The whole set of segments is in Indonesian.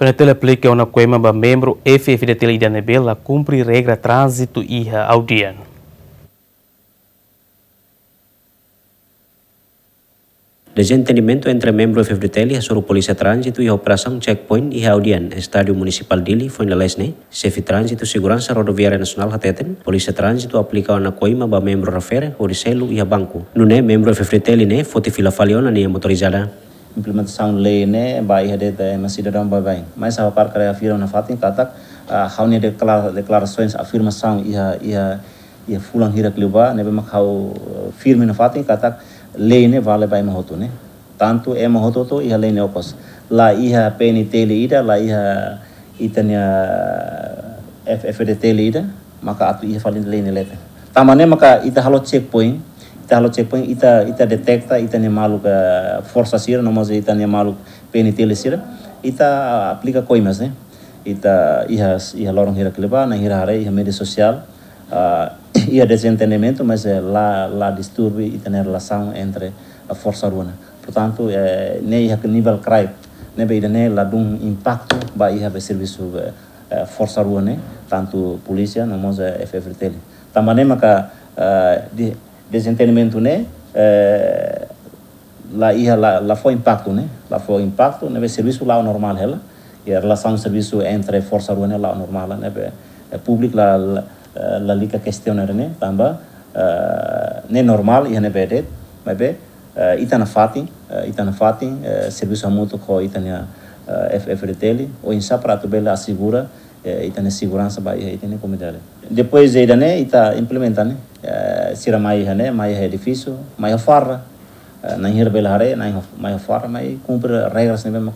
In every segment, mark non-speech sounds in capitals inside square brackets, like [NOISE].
Penetele aplica uma coima ba membro FFDTL Bela cumpre regra trânsito IHA Audien. dia. Desentendimento entre membro FFDTL e suru polícia trânsito transitu a operação checkpoint iha audian estádio municipal Dili foi na lesne, chefe trânsito segurança rodoviária nacional hateten, polícia trânsito aplica na coima ba membro rafere, oricelo iha a banco. Nune membro FFDTL ne foti fila faliona ne e motorizada sang lene bai hede de masih dalam bai bai mai sa par kare afira na fatin katak ah, hauni deklar deklarasões ah, sang iha iha iha fulang hirak liba nebe mak hau ah, firme na fatin katak lene vale bai ma hoto ne tanto e ma hoto to ia lene opos la iha peni tele ida la itanya itania ffd tele ida maka atu ia falin lene lete tamane maka ita halo checkpoint talo checkpoint ita ita detecta ita ne malu ka eh, forsa sira no ita ne malu penitele sira ita aplica coimas ne ita iha iha lorong hira kleba na hira hare iha media social uh, [CLEARS THROAT] iha desentendimento mas eh, la la disturbi ita ne relasang entre a forsa ruana portanto eh, ne iha nível krai ne beida ne la dung impacto ba iha be serviço eh, força urbana tanto polícia no mas FFTL tamane maka uh, di desentendimento, né? É, lá, ia, lá, lá foi impacto, né? Lá foi impacto, né? Serviço lá normal, ela. E a relação serviciu serviço entre força ruana lá normal, né? É público lá, lá, lá liga questionar, né? Tamba, da, uh, né normal, e né vedet, mas bem, itana fati, itana fatin, serviço muito com itana Eh, FFDTL, o insa prato bela assegura e eh, tem segurança para e tem comunidade. Depois ele né, está implementando, eh, será mais né, mais edifício, mais farra, não ir bela hare, não mais farra, mas cumpre regras nem mesmo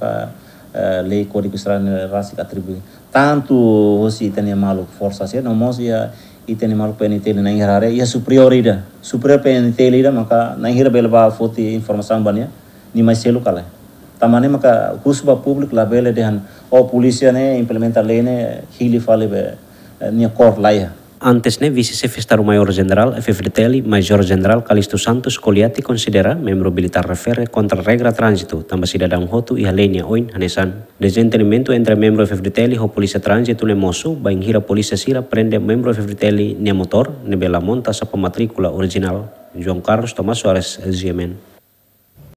lei código estranho raça atribui. Tanto você tem maluco força se não mos ia e tem maluco PNTL não ir hare, ia superioridade, superior PNTL ida maka não ir bela ba foti informação banha, nem mais selo kalah. tamane maka husba public la bele dehan o polisia ne lene hili fale be eh, nia kor laia Antes ne visise festaru mayor general Fefriteli, major general Calisto Santos Coliati considera membro militar refere contra regra transitu. tamba sida dang hotu iha lenia oin hanesan. Desentenimento entre membro Fefriteli ho polícia transitu ne mosu, bain hira polícia sira prende membro Fefriteli ne motor, ne bela monta sa matrícula original. João Carlos Tomás Soares, Ziemen.